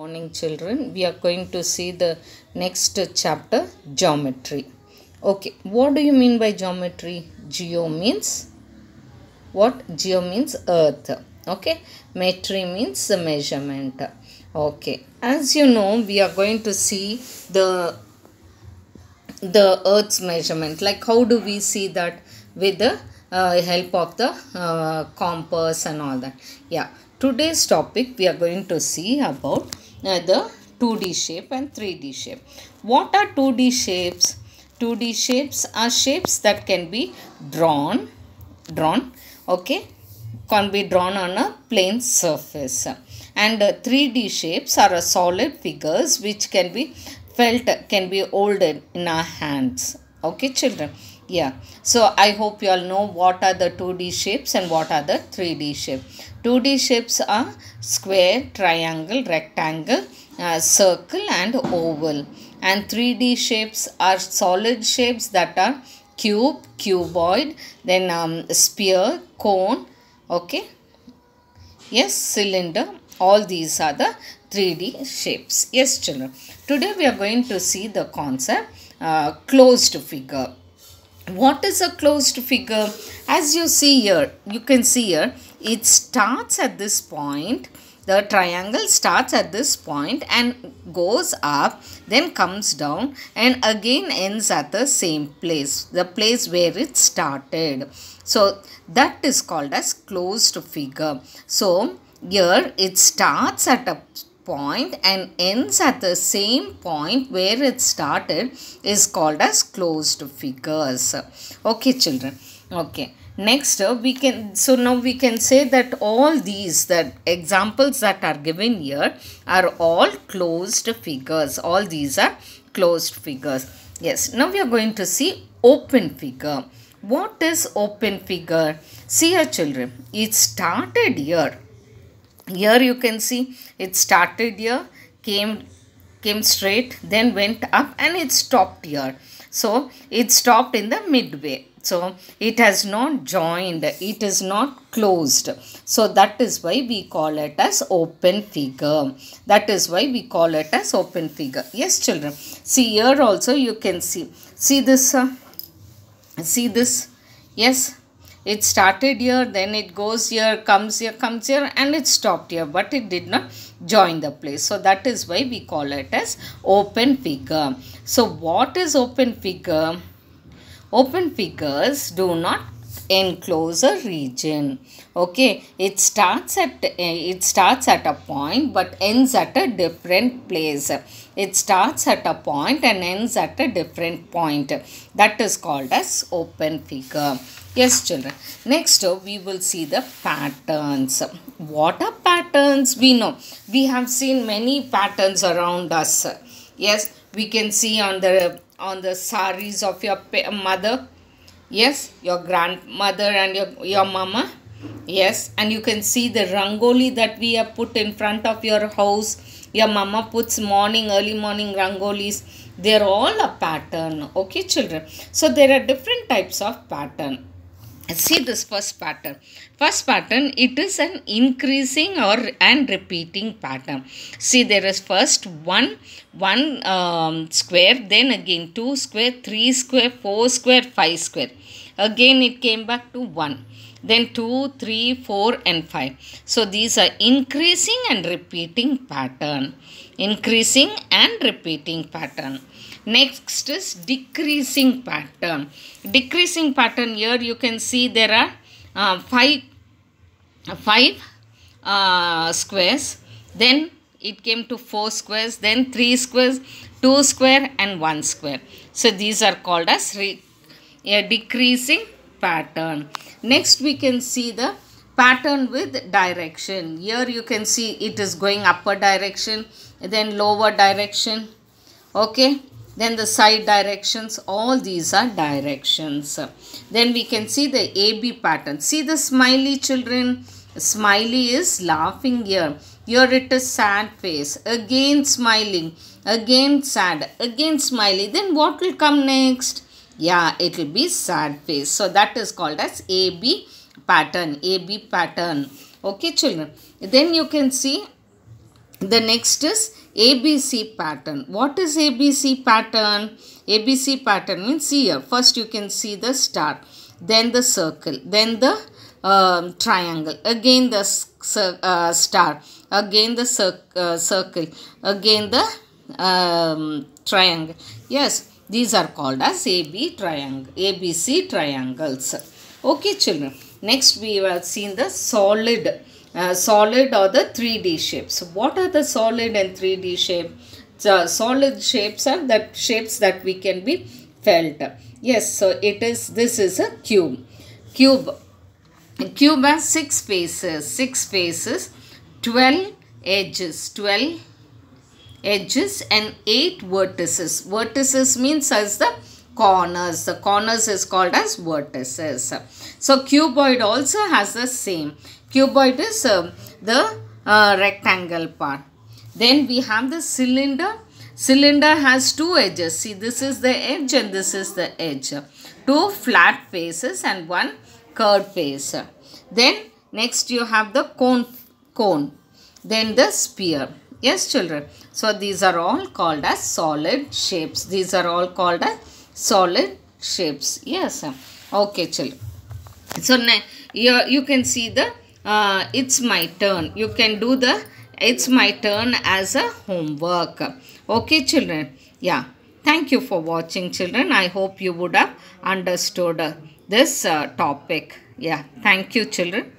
morning children we are going to see the next chapter geometry okay what do you mean by geometry geo means what geo means earth okay metry means the measurement okay as you know we are going to see the the earth's measurement like how do we see that with the uh, help of the uh, compass and all that yeah today's topic we are going to see about uh, the 2D shape and 3D shape. What are 2D shapes? 2D shapes are shapes that can be drawn, drawn, okay, can be drawn on a plane surface. And uh, 3D shapes are solid figures which can be felt, can be held in our hands. Okay, children yeah so i hope you all know what are the 2d shapes and what are the 3d shape 2d shapes are square triangle rectangle uh, circle and oval and 3d shapes are solid shapes that are cube cuboid then um, sphere cone okay yes cylinder all these are the 3d shapes yes children today we are going to see the concept uh, closed figure what is a closed figure as you see here you can see here it starts at this point the triangle starts at this point and goes up then comes down and again ends at the same place the place where it started so that is called as closed figure so here it starts at a point and ends at the same point where it started is called as closed figures. Okay children. Okay. Next we can so now we can say that all these that examples that are given here are all closed figures. All these are closed figures. Yes. Now we are going to see open figure. What is open figure? See here children, it started here here you can see it started here came came straight then went up and it stopped here so it stopped in the midway so it has not joined it is not closed so that is why we call it as open figure that is why we call it as open figure yes children see here also you can see see this uh, see this yes it started here then it goes here comes here comes here and it stopped here but it did not join the place so that is why we call it as open figure so what is open figure open figures do not enclose a region okay it starts at eh, it starts at a point but ends at a different place it starts at a point and ends at a different point that is called as open figure Yes children. Next uh, we will see the patterns. What are patterns? We know. We have seen many patterns around us. Yes. We can see on the on the saris of your mother. Yes. Your grandmother and your, your mama. Yes. And you can see the rangoli that we have put in front of your house. Your mama puts morning, early morning rangolis they're all a pattern okay children so there are different types of pattern see this first pattern first pattern it is an increasing or and repeating pattern see there is first one one um, square then again two square three square four square five square again it came back to one then 2 3 4 and 5 so these are increasing and repeating pattern increasing and repeating pattern Next is decreasing pattern. Decreasing pattern here you can see there are uh, five, five uh, squares. Then it came to four squares, then three squares, two square and one square. So these are called as re, a decreasing pattern. Next we can see the pattern with direction. Here you can see it is going upper direction, then lower direction. Okay then the side directions all these are directions then we can see the AB pattern see the smiley children smiley is laughing here here it is sad face again smiling again sad again smiley then what will come next yeah it will be sad face so that is called as AB pattern AB pattern okay children then you can see the next is ABC pattern. What is ABC pattern? ABC pattern means here. First you can see the star, then the circle, then the uh, triangle, again the uh, star, again the cir uh, circle, again the um, triangle. Yes, these are called as AB triangle, ABC triangles. Okay children, next we have seen the solid uh, solid or the 3D shapes. What are the solid and 3D shape? The solid shapes are the shapes that we can be felt. Yes, so it is, this is a cube. Cube. Cube has 6 faces, 6 faces, 12 edges, 12 edges and 8 vertices. Vertices means as the corners. The corners is called as vertices. So cuboid also has the same. Cuboid is uh, the uh, rectangle part. Then we have the cylinder. Cylinder has two edges. See this is the edge and this is the edge. Two flat faces and one curved face. Then next you have the cone. cone. Then the sphere. Yes children. So these are all called as solid shapes. These are all called as solid shapes. Yes. Okay, children. So, now you, you can see the uh, it's my turn. You can do the it's my turn as a homework. Okay, children. Yeah. Thank you for watching, children. I hope you would have understood this uh, topic. Yeah. Thank you, children.